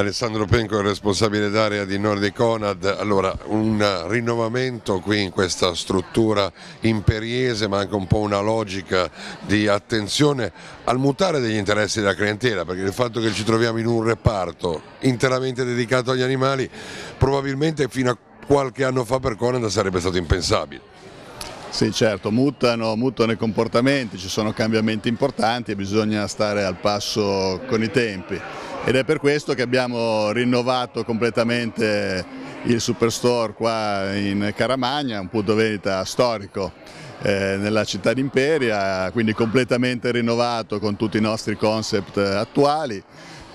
Alessandro Penco, responsabile d'area di Nord Conad, allora un rinnovamento qui in questa struttura imperiese ma anche un po' una logica di attenzione al mutare degli interessi della clientela perché il fatto che ci troviamo in un reparto interamente dedicato agli animali probabilmente fino a qualche anno fa per Conad sarebbe stato impensabile. Sì certo, mutano, mutano, i comportamenti, ci sono cambiamenti importanti e bisogna stare al passo con i tempi ed è per questo che abbiamo rinnovato completamente il Superstore qua in Caramagna, un punto vendita storico eh, nella città d'Imperia, quindi completamente rinnovato con tutti i nostri concept attuali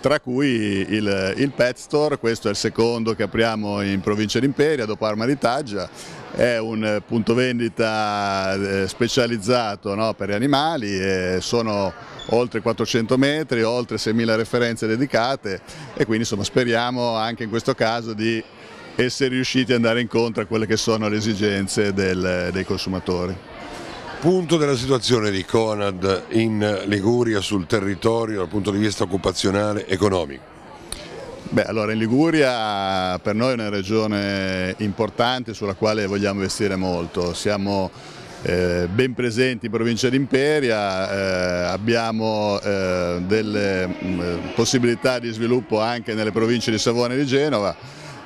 tra cui il, il Pet Store, questo è il secondo che apriamo in provincia d'Imperia dopo Arma di Taggia, è un punto vendita eh, specializzato no, per gli animali, sono oltre 400 metri, oltre 6.000 referenze dedicate e quindi insomma, speriamo anche in questo caso di essere riusciti ad andare incontro a quelle che sono le esigenze del, dei consumatori punto della situazione di Conad in Liguria sul territorio dal punto di vista occupazionale e economico? Beh, allora in Liguria per noi è una regione importante sulla quale vogliamo investire molto. Siamo eh, ben presenti in provincia di Imperia, eh, abbiamo eh, delle mh, mm, possibilità di sviluppo anche nelle province di Savona e di Genova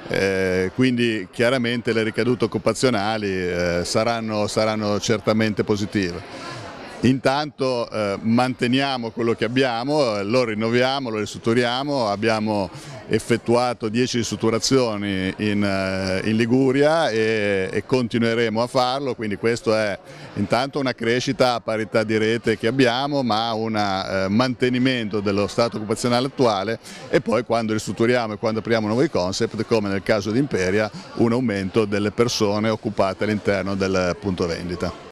eh, quindi chiaramente le ricadute occupazionali eh, saranno, saranno certamente positive. Intanto eh, manteniamo quello che abbiamo, eh, lo rinnoviamo, lo ristrutturiamo, abbiamo effettuato 10 ristrutturazioni in, eh, in Liguria e, e, continueremo a farlo, quindi questa è intanto una crescita a parità di rete che abbiamo ma un eh, mantenimento dello stato occupazionale attuale e poi quando ristrutturiamo e quando apriamo nuovi concept come nel caso di Imperia un aumento delle persone occupate all'interno del punto vendita.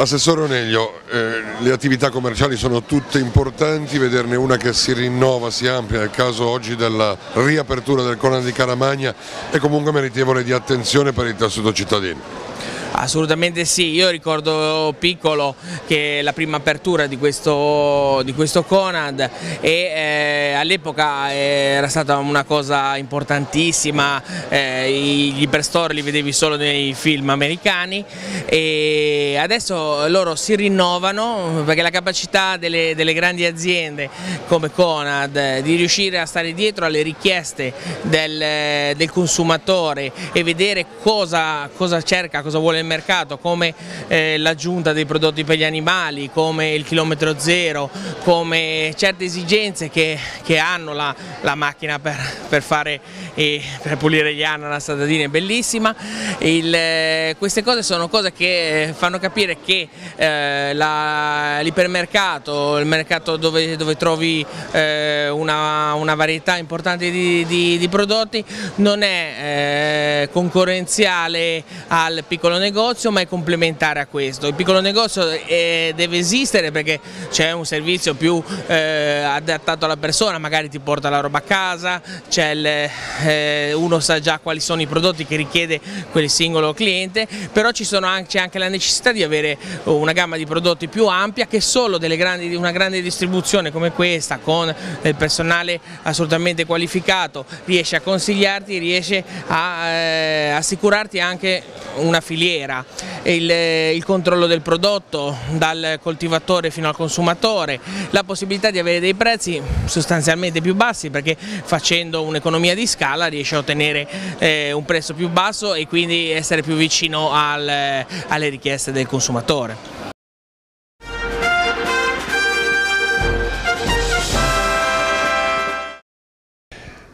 Assessore Oneglio, eh, le attività commerciali sono tutte importanti, vederne una che si rinnova, si amplia, è il caso oggi della riapertura del Conan di Caramagna è comunque meritevole di attenzione per il tessuto cittadino. Assolutamente sì, io ricordo piccolo che la prima apertura di questo, di questo Conad e eh, all'epoca era stata una cosa importantissima, eh, gli iperstore li vedevi solo nei film americani e adesso loro si rinnovano perché la capacità delle, delle grandi aziende come Conad di riuscire a stare dietro alle richieste del, del consumatore e vedere cosa, cosa cerca, cosa vuole del mercato come eh, l'aggiunta dei prodotti per gli animali, come il chilometro zero, come certe esigenze che, che hanno la, la, macchina per, per, fare, eh, per pulire gli ananas, a è bellissima, il, eh, queste cose sono cose che eh, fanno capire che eh, l'ipermercato, il mercato dove, dove trovi eh, una, una, varietà importante di, di, di prodotti non è concorrenziale al piccolo negozio negozio ma è complementare a questo, il piccolo negozio eh, deve esistere perché c'è un servizio più eh, adattato alla persona, magari ti porta la roba a casa, il, eh, uno sa già quali sono i prodotti che richiede quel singolo cliente, però c'è anche, anche la necessità di avere una gamma di prodotti più ampia che solo grandi, una grande distribuzione come questa con il personale assolutamente qualificato riesce a consigliarti, riesce a eh, assicurarti anche una filiera filiera, il, eh, il controllo del prodotto dal coltivatore fino al consumatore, la possibilità di avere dei prezzi sostanzialmente più bassi perché facendo un'economia di scala riesce a ottenere eh, un prezzo più basso e quindi essere più vicino al, eh, alle richieste del consumatore.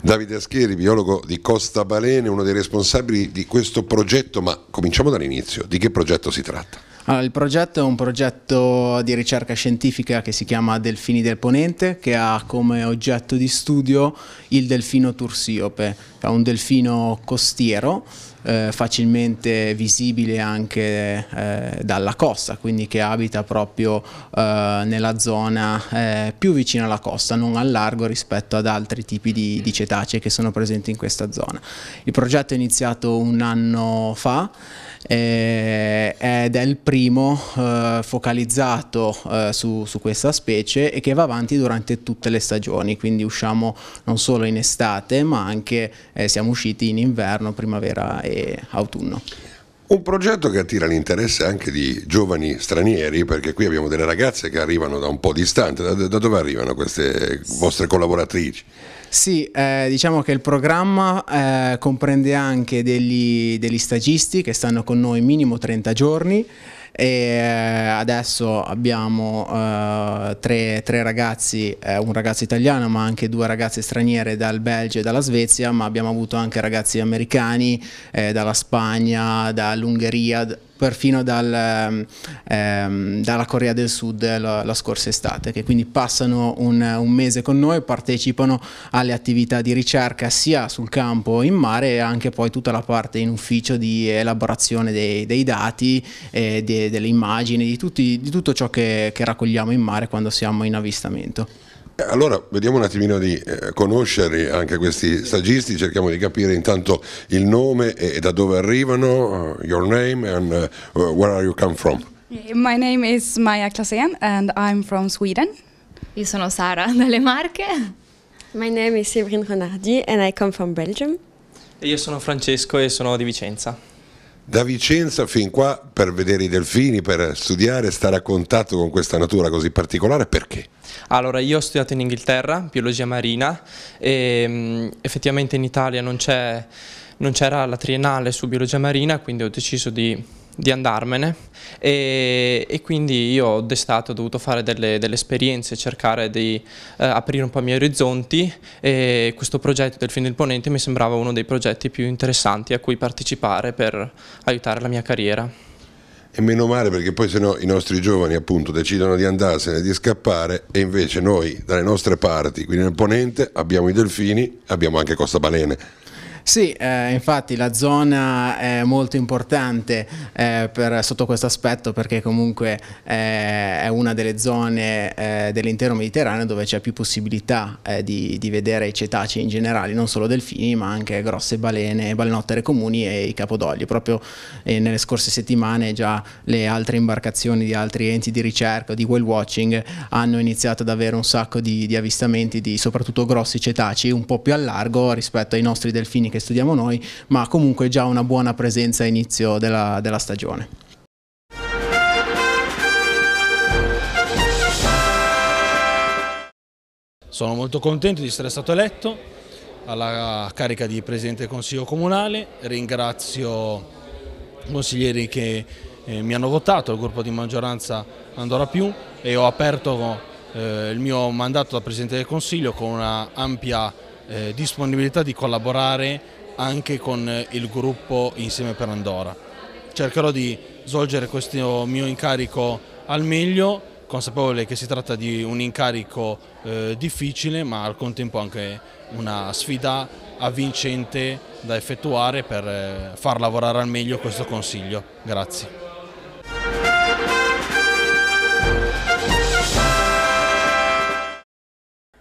Davide Aschieri, biologo di Costa Balene, uno dei responsabili di questo progetto, ma cominciamo dall'inizio, di che progetto si tratta? Allora, il progetto è un progetto di ricerca scientifica che si chiama Delfini del Ponente, che ha come oggetto di studio il delfino tursiope, è un delfino costiero eh, facilmente visibile anche eh, dalla costa, quindi che abita proprio eh, nella zona eh, più vicina alla costa, non al largo rispetto ad altri tipi di, di cetacei che sono presenti in questa zona. Il progetto è iniziato un anno fa eh, ed è il primo eh, focalizzato eh, su, su, questa specie e che va avanti durante tutte le stagioni, quindi usciamo non solo in estate ma anche eh, siamo usciti in inverno, primavera e autunno. Un progetto che attira l'interesse anche di giovani stranieri, perché qui abbiamo delle ragazze che arrivano da un po' distante, da, da dove arrivano queste vostre collaboratrici? Sì, eh, diciamo che il programma eh, comprende anche degli, degli stagisti che stanno con noi minimo 30 giorni e eh, adesso abbiamo uh, tre, tre, ragazzi, eh, un ragazzo italiano ma anche due ragazze straniere dal Belgio e dalla Svezia ma abbiamo avuto anche ragazzi americani eh, dalla Spagna, dall'Ungheria perfino dal, ehm, ehm, dalla Corea del Sud la, la, scorsa estate, che quindi passano un, un, mese con noi, partecipano alle attività di ricerca sia sul campo in mare e anche poi tutta la parte in ufficio di elaborazione dei, dei dati, eh, de, delle immagini, di, tutti, di tutto ciò che, che raccogliamo in mare quando siamo in avvistamento. Eh, allora vediamo un attimino di eh, conoscerli anche questi stagisti, cerchiamo di capire intanto il nome e, e da dove arrivano, uh, your name and uh, where are you come from? My name is Maya Klasén and I'm from Sweden. Io sono Sara dalle Marche. My name is Severin Renardi and I come from Belgium. E io sono Francesco e sono di Vicenza. Da Vicenza fin qua per vedere i delfini, per studiare, stare a contatto con questa natura così particolare, perché? Allora, io ho studiato in Inghilterra, biologia marina, e ehm, effettivamente in Italia non c'era la triennale su biologia marina, quindi ho deciso di di andarmene e, e, quindi io d'estate ho dovuto fare delle, delle esperienze, cercare di eh, aprire un po' i miei orizzonti e questo progetto del film del Ponente mi sembrava uno dei progetti più interessanti a cui partecipare per aiutare la mia carriera. E meno male perché poi se no i nostri giovani appunto decidono di andarsene, di scappare e invece noi dalle nostre parti, quindi nel Ponente, abbiamo i delfini, abbiamo anche Costa Balene. Sì, eh, infatti la zona è molto importante eh, per, sotto questo aspetto perché comunque eh, è una delle zone eh, dell'intero Mediterraneo dove c'è più possibilità eh, di, di, vedere i cetacei in generale, non solo delfini ma anche grosse balene, balenottere comuni e i capodogli. Proprio eh, nelle scorse settimane già le altre imbarcazioni di altri enti di ricerca, di whale watching, hanno iniziato ad avere un sacco di, di avvistamenti di soprattutto grossi cetacei un po' più a largo rispetto ai nostri delfini che studiamo noi, ma comunque già una buona presenza a inizio della, della stagione. Sono molto contento di essere stato eletto alla carica di Presidente del Consiglio Comunale, ringrazio i consiglieri che eh, mi hanno votato, il gruppo di maggioranza Andorra Più e ho aperto eh, il mio mandato da Presidente del Consiglio con un'ampia eh, disponibilità di collaborare anche con eh, il gruppo Insieme per Andorra. Cercherò di svolgere questo mio incarico al meglio, consapevole che si tratta di un incarico eh, difficile ma al contempo anche una sfida avvincente da effettuare per eh, far lavorare al meglio questo Consiglio. Grazie.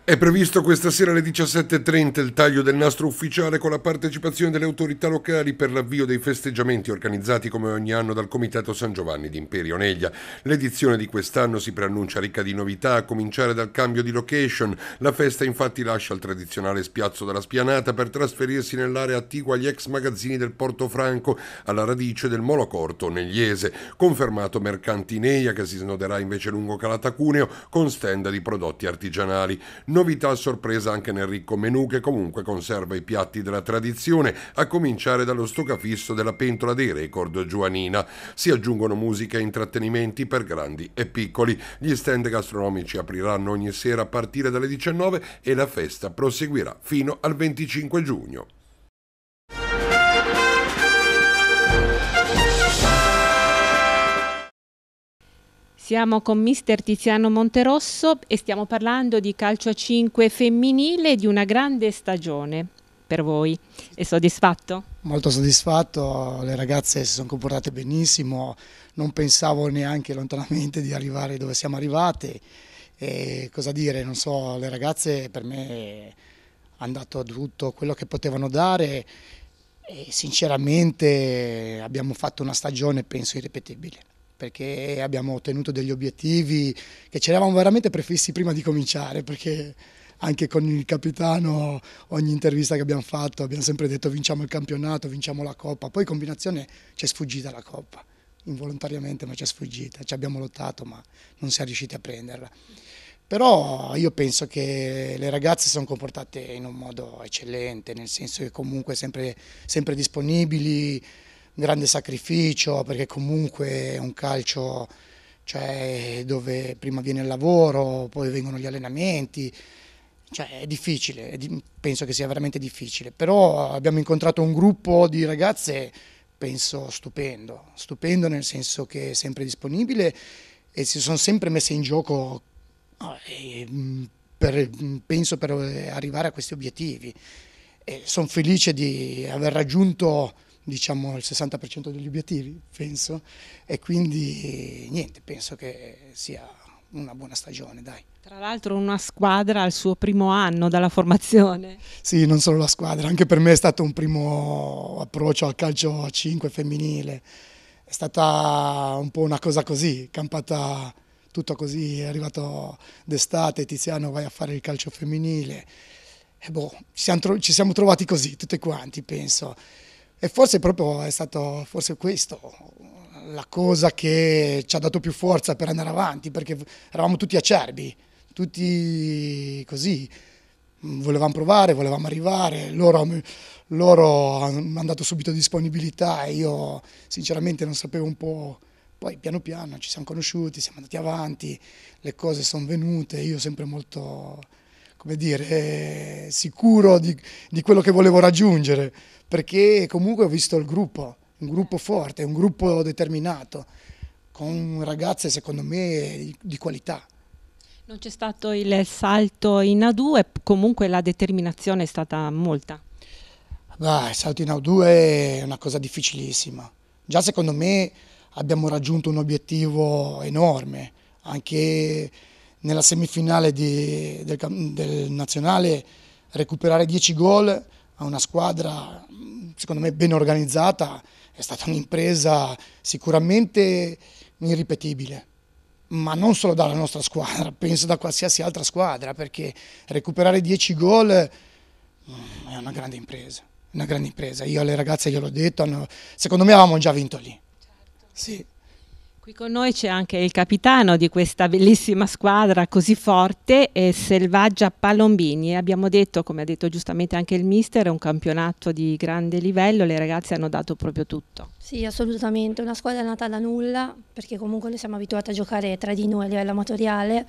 È previsto questa sera alle 17.30 il taglio del nastro ufficiale con la partecipazione delle autorità locali per l'avvio dei festeggiamenti organizzati come ogni anno dal Comitato San Giovanni di Imperio Neglia. L'edizione di quest'anno si preannuncia ricca di novità, a cominciare dal cambio di location. La festa infatti lascia il tradizionale spiazzo della spianata per trasferirsi nell'area attigua agli ex magazzini del Porto Franco, alla radice del Molocorto Negliese. Confermato Mercantineia che si snoderà invece lungo Calatacuneo con stand di prodotti artigianali. Novità a sorpresa anche nel ricco menù che comunque conserva i piatti della tradizione, a cominciare dallo stocafisso della pentola dei record Giovanina. Si aggiungono musica e intrattenimenti per grandi e piccoli. Gli stand gastronomici apriranno ogni sera a partire dalle 19 e la festa proseguirà fino al 25 giugno. Siamo con mister Tiziano Monterosso e stiamo parlando di calcio a 5 femminile di una grande stagione per voi. È soddisfatto? Molto soddisfatto, le ragazze si sono comportate benissimo, non pensavo neanche lontanamente di arrivare dove siamo arrivate. E cosa dire, non so, le ragazze per me hanno dato tutto quello che potevano dare e sinceramente abbiamo fatto una stagione penso irripetibile perché abbiamo ottenuto degli obiettivi che ci eravamo veramente prefissi prima di cominciare, perché anche con il capitano ogni intervista che abbiamo fatto abbiamo sempre detto vinciamo il campionato, vinciamo la Coppa, poi in combinazione ci è sfuggita la Coppa, involontariamente ma ci è sfuggita, ci abbiamo lottato ma non siamo riusciti a prenderla. Però io penso che le ragazze si sono comportate in un modo eccellente, nel senso che comunque sempre, sempre disponibili, grande sacrificio perché comunque è un calcio cioè, dove prima viene il lavoro, poi vengono gli allenamenti, cioè, è difficile, è di penso che sia veramente difficile, però abbiamo incontrato un gruppo di ragazze penso stupendo, stupendo nel senso che è sempre disponibile e si sono sempre messe in gioco per, penso per arrivare a questi obiettivi. Sono felice di aver raggiunto diciamo, il 60% degli obiettivi, penso, e quindi niente, penso che sia una buona stagione, dai. Tra l'altro una squadra al suo primo anno dalla formazione. Sì, non solo la squadra, anche per me è stato un primo approccio al calcio a 5 femminile, è stata un po' una cosa così, campata tutto così, è arrivato d'estate, Tiziano vai a fare il calcio femminile, e boh, ci siamo, trovati così, tutti quanti, penso. E forse proprio è stato forse questo la cosa che ci ha dato più forza per andare avanti, perché eravamo tutti acerbi, tutti così, volevamo provare, volevamo arrivare, loro, loro hanno dato subito disponibilità e io sinceramente non sapevo un po', poi piano piano ci siamo conosciuti, siamo andati avanti, le cose sono venute, io sempre molto come dire, eh, sicuro di, di, quello che volevo raggiungere, perché comunque ho visto il gruppo, un gruppo forte, un gruppo determinato, con ragazze secondo me di qualità. Non c'è stato il salto in A2, comunque la determinazione è stata molta. Bah, il salto in A2 è una cosa difficilissima. Già secondo me abbiamo raggiunto un obiettivo enorme, anche nella semifinale di, del, del, nazionale recuperare 10 gol a una squadra secondo me ben organizzata è stata un'impresa sicuramente irripetibile ma non solo dalla nostra squadra penso da qualsiasi altra squadra perché recuperare 10 gol mm, è una grande impresa una grande impresa io alle ragazze gliel'ho detto hanno, secondo me avevamo già vinto lì certo. sì Qui con noi c'è anche il capitano di questa bellissima squadra così forte, Selvaggia Palombini. Abbiamo detto, come ha detto giustamente anche il mister, è un campionato di grande livello, le ragazze hanno dato proprio tutto. Sì, assolutamente, una squadra nata da nulla, perché comunque noi siamo abituati a giocare tra di noi a livello amatoriale.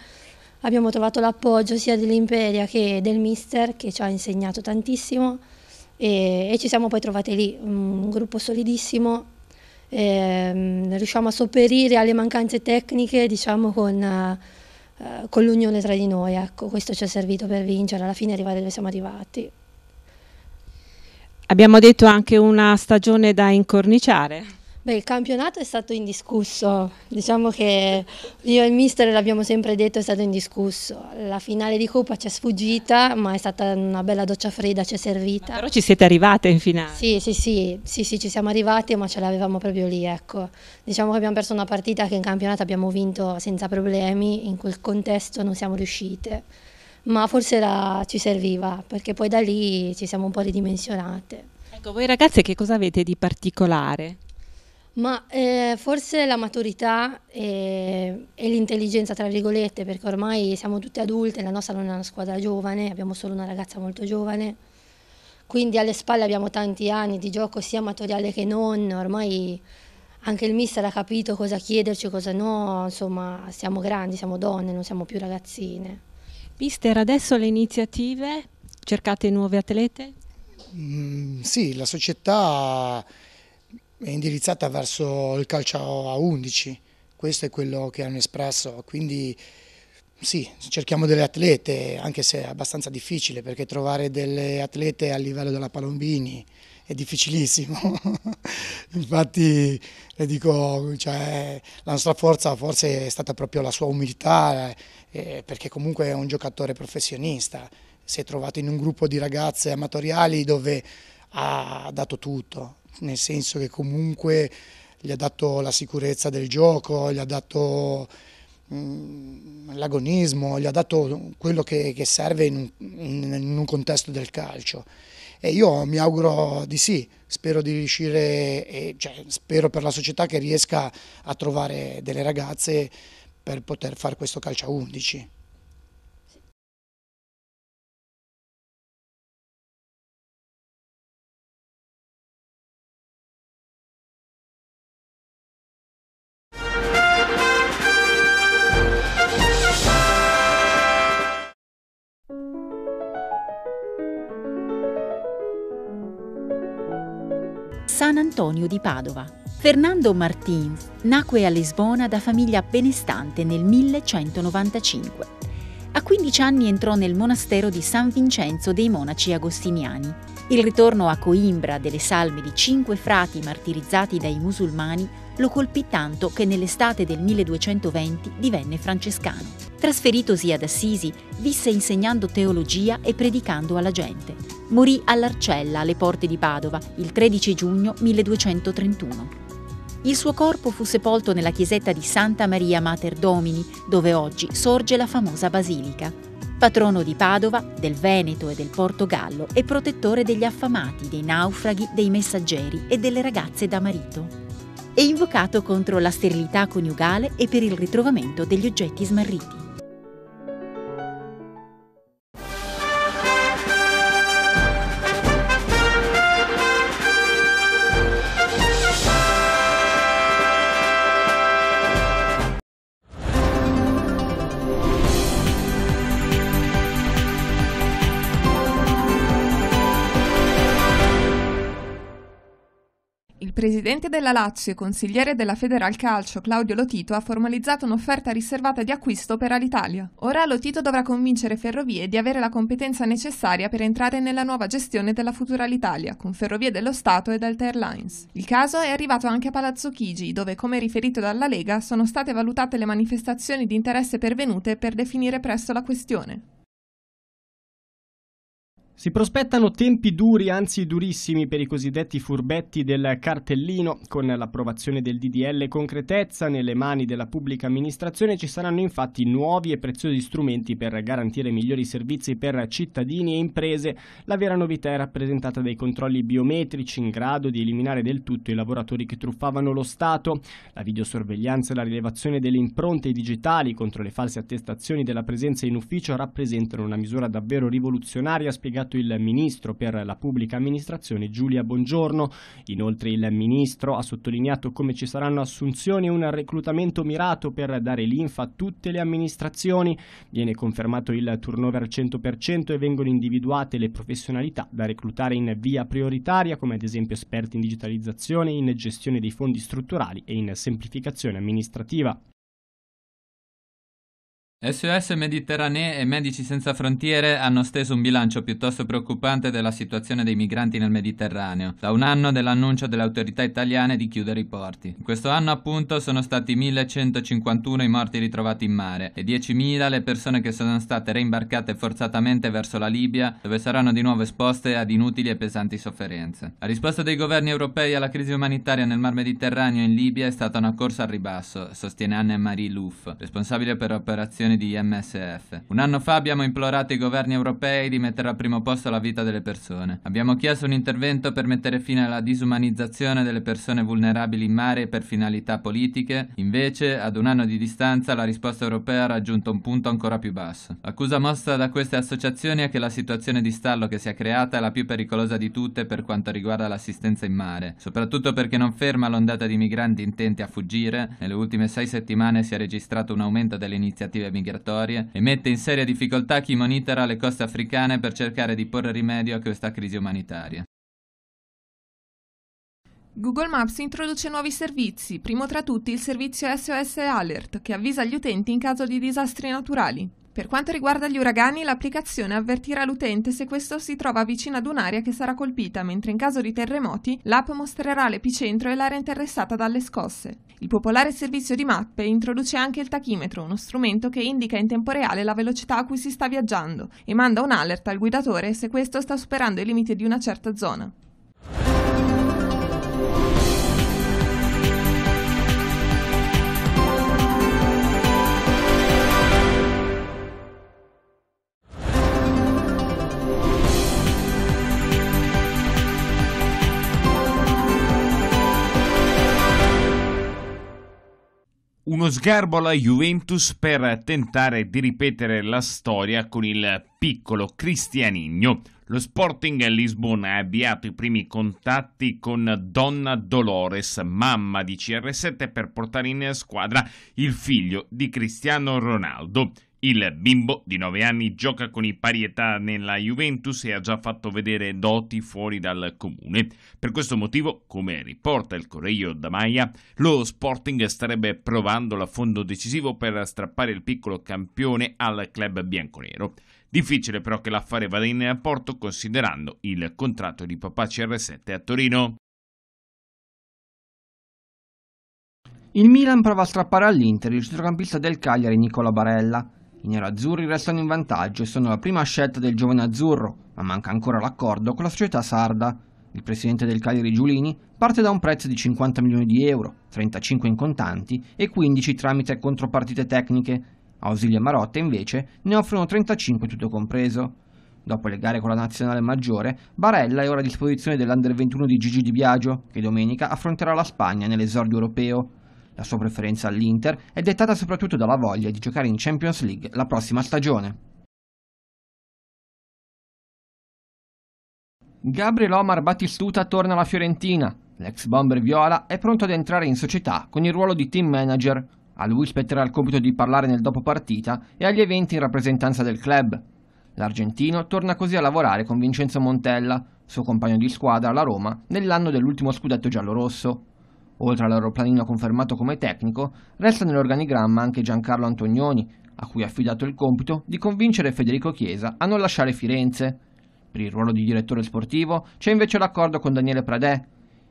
Abbiamo trovato l'appoggio sia dell'Imperia che del mister, che ci ha insegnato tantissimo, e, e ci siamo poi trovate lì, un gruppo solidissimo ehm, riusciamo a sopperire alle mancanze tecniche diciamo, con, eh, con l'unione tra di noi. Ecco, questo ci è servito per vincere, alla fine arrivare dove siamo arrivati. Abbiamo detto anche una stagione da incorniciare. Beh, il campionato è stato indiscusso, diciamo che io e il mister l'abbiamo sempre detto è stato indiscusso, la finale di Coppa ci è sfuggita ma è stata una bella doccia fredda, ci è servita. Ma però ci siete arrivate in finale? Sì, sì, sì, sì, sì ci siamo arrivate, ma ce l'avevamo proprio lì, ecco. Diciamo che abbiamo perso una partita che in campionato abbiamo vinto senza problemi, in quel contesto non siamo riuscite, ma forse la, ci serviva perché poi da lì ci siamo un po' ridimensionate. Ecco, voi ragazze che cosa avete di particolare? Ma eh, forse la maturità e, eh, e l'intelligenza, tra virgolette, perché ormai siamo tutte adulte, la nostra non è una squadra giovane, abbiamo solo una ragazza molto giovane, quindi alle spalle abbiamo tanti anni di gioco sia amatoriale che non, ormai anche il mister ha capito cosa chiederci, cosa no, insomma siamo grandi, siamo donne, non siamo più ragazzine. Mister, adesso le iniziative? Cercate nuove atlete? Mm, sì, la società è indirizzata verso il calcio a 11, questo è quello che hanno espresso, quindi sì, cerchiamo delle atlete, anche se è abbastanza difficile, perché trovare delle atlete a livello della Palombini è difficilissimo. Infatti, le dico, cioè, la nostra forza forse è stata proprio la sua umiltà, eh, perché comunque è un giocatore professionista, si è trovato in un gruppo di ragazze amatoriali dove ha dato tutto, nel senso che comunque gli ha dato la sicurezza del gioco, gli ha dato mm, l'agonismo, gli ha dato quello che, che serve in un, in un, contesto del calcio. E io mi auguro di sì, spero di riuscire, e, cioè, spero per la società che riesca a trovare delle ragazze per poter fare questo calcio a 11. San Antonio di Padova. Fernando Martín nacque a Lisbona da famiglia benestante nel 1195. A 15 anni entrò nel monastero di San Vincenzo dei monaci agostiniani. Il ritorno a Coimbra delle salme di cinque frati martirizzati dai musulmani lo colpì tanto che nell'estate del 1220 divenne francescano. Trasferitosi ad Assisi, visse insegnando teologia e predicando alla gente. Morì all'Arcella, alle porte di Padova, il 13 giugno 1231. Il suo corpo fu sepolto nella chiesetta di Santa Maria Mater Domini, dove oggi sorge la famosa basilica. Patrono di Padova, del Veneto e del Portogallo e protettore degli affamati, dei naufraghi, dei messaggeri e delle ragazze da marito e invocato contro la sterilità coniugale e per il ritrovamento degli oggetti smarriti. presidente della Lazio e consigliere della Federal Calcio Claudio Lotito ha formalizzato un'offerta riservata di acquisto per Alitalia. Ora Lotito dovrà convincere Ferrovie di avere la competenza necessaria per entrare nella nuova gestione della futura Alitalia, con Ferrovie dello Stato ed Delta Airlines. Il caso è arrivato anche a Palazzo Chigi, dove, come riferito dalla Lega, sono state valutate le manifestazioni di interesse pervenute per definire presto la questione. Si prospettano tempi duri, anzi durissimi, per i cosiddetti furbetti del cartellino. Con l'approvazione del DDL concretezza nelle mani della pubblica amministrazione ci saranno infatti nuovi e preziosi strumenti per garantire migliori servizi per cittadini e imprese. La vera novità è rappresentata dai controlli biometrici in grado di eliminare del tutto i lavoratori che truffavano lo Stato. La videosorveglianza e la rilevazione delle impronte digitali contro le false attestazioni della presenza in ufficio rappresentano una misura davvero rivoluzionaria, spiegato annunciato il ministro per la pubblica amministrazione Giulia Bongiorno. Inoltre il ministro ha sottolineato come ci saranno assunzioni e un reclutamento mirato per dare linfa a tutte le amministrazioni. Viene confermato il turnover al 100% e vengono individuate le professionalità da reclutare in via prioritaria come ad esempio esperti in digitalizzazione, in gestione dei fondi strutturali e in semplificazione amministrativa. SOS Mediterranee e Medici Senza Frontiere hanno steso un bilancio piuttosto preoccupante della situazione dei migranti nel Mediterraneo, da un anno dell'annuncio delle autorità italiane di chiudere i porti. In questo anno appunto sono stati 1151 i morti ritrovati in mare e 10.000 le persone che sono state reimbarcate forzatamente verso la Libia, dove saranno di nuovo esposte ad inutili e pesanti sofferenze. La risposta dei governi europei alla crisi umanitaria nel Mar Mediterraneo e in Libia è stata una corsa al ribasso, sostiene Anne-Marie Luff, responsabile per operazioni produzione di MSF. Un anno fa abbiamo implorato i governi europei di mettere al primo posto la vita delle persone. Abbiamo chiesto un intervento per mettere fine alla disumanizzazione delle persone vulnerabili in mare per finalità politiche. Invece, ad un anno di distanza, la risposta europea ha raggiunto un punto ancora più basso. L'accusa mossa da queste associazioni è che la situazione di stallo che si è creata è la più pericolosa di tutte per quanto riguarda l'assistenza in mare, soprattutto perché non ferma l'ondata di migranti intenti a fuggire. Nelle ultime sei settimane si è registrato un aumento delle iniziative migratorie migratorie e mette in seria difficoltà chi monitora le coste africane per cercare di porre rimedio a questa crisi umanitaria. Google Maps introduce nuovi servizi, primo tra tutti il servizio SOS Alert, che avvisa gli utenti in caso di disastri naturali. Per quanto riguarda gli uragani, l'applicazione avvertirà l'utente se questo si trova vicino ad un'area che sarà colpita, mentre in caso di terremoti l'app mostrerà l'epicentro e l'area interessata dalle scosse. Il popolare servizio di mappe introduce anche il tachimetro, uno strumento che indica in tempo reale la velocità a cui si sta viaggiando e manda un un'alert al guidatore se questo sta superando i limiti di una certa zona. uno sgarbo alla Juventus per tentare di ripetere la storia con il piccolo Cristianigno. Lo Sporting Lisbona ha avviato i primi contatti con Donna Dolores, mamma di CR7, per portare in squadra il figlio di Cristiano Ronaldo. Il bimbo di 9 anni gioca con i pari età nella Juventus e ha già fatto vedere doti fuori dal comune. Per questo motivo, come riporta il Correio da Maia, lo Sporting starebbe provando l'affondo decisivo per strappare il piccolo campione al club bianconero. Difficile però che l'affare vada in porto considerando il contratto di papà CR7 a Torino. Il Milan prova a strappare all'Inter il centrocampista del Cagliari Nicola Barella. I nerazzurri restano in vantaggio e sono la prima scelta del giovane azzurro, ma manca ancora l'accordo con la società sarda. Il presidente del Cagliari Giulini parte da un prezzo di 50 milioni di euro, 35 in contanti e 15 tramite contropartite tecniche. Ausilia e Marotta invece ne offrono 35 tutto compreso. Dopo le gare con la nazionale maggiore, Barella è ora a disposizione dell'Under 21 di Gigi Di Biagio, che domenica affronterà la Spagna nell'esordio europeo. La sua preferenza all'Inter è dettata soprattutto dalla voglia di giocare in Champions League la prossima stagione. Gabriel Omar Battistuta torna alla Fiorentina. L'ex bomber viola è pronto ad entrare in società con il ruolo di team manager. A lui spetterà il compito di parlare nel dopopartita e agli eventi in rappresentanza del club. L'argentino torna così a lavorare con Vincenzo Montella, suo compagno di squadra alla Roma, nell'anno dell'ultimo scudetto giallorosso. Oltre all'aeroplanino confermato come tecnico, resta nell'organigramma anche Giancarlo Antonioni, a cui è affidato il compito di convincere Federico Chiesa a non lasciare Firenze. Per il ruolo di direttore sportivo c'è invece l'accordo con Daniele Pradè.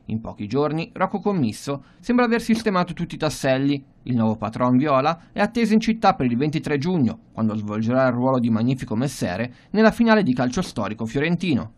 In pochi giorni Rocco Commisso sembra aver sistemato tutti i tasselli. Il nuovo patron Viola è atteso in città per il 23 giugno, quando svolgerà il ruolo di magnifico messere nella finale di calcio storico fiorentino.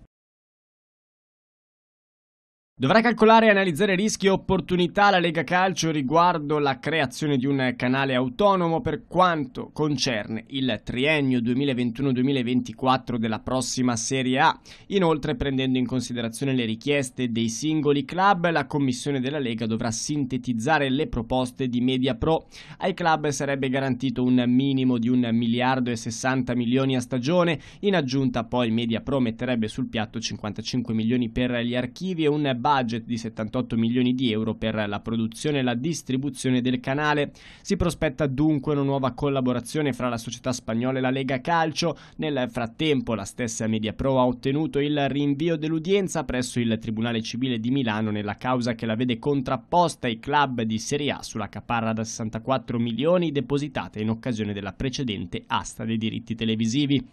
Dovrà calcolare e analizzare rischi e opportunità la Lega Calcio riguardo la creazione di un canale autonomo per quanto concerne il triennio 2021-2024 della prossima Serie A. Inoltre, prendendo in considerazione le richieste dei singoli club, la commissione della Lega dovrà sintetizzare le proposte di Media Pro. Ai club sarebbe garantito un minimo di 1 miliardo e 60 milioni a stagione, in aggiunta poi Media Pro metterebbe sul piatto 55 milioni per gli archivi e un budget di 78 milioni di euro per la produzione e la distribuzione del canale. Si prospetta dunque una nuova collaborazione fra la società spagnola e la Lega Calcio. Nel frattempo la stessa Media Pro ha ottenuto il rinvio dell'udienza presso il Tribunale Civile di Milano nella causa che la vede contrapposta ai club di Serie A sulla caparra da 64 milioni depositata in occasione della precedente asta dei diritti televisivi.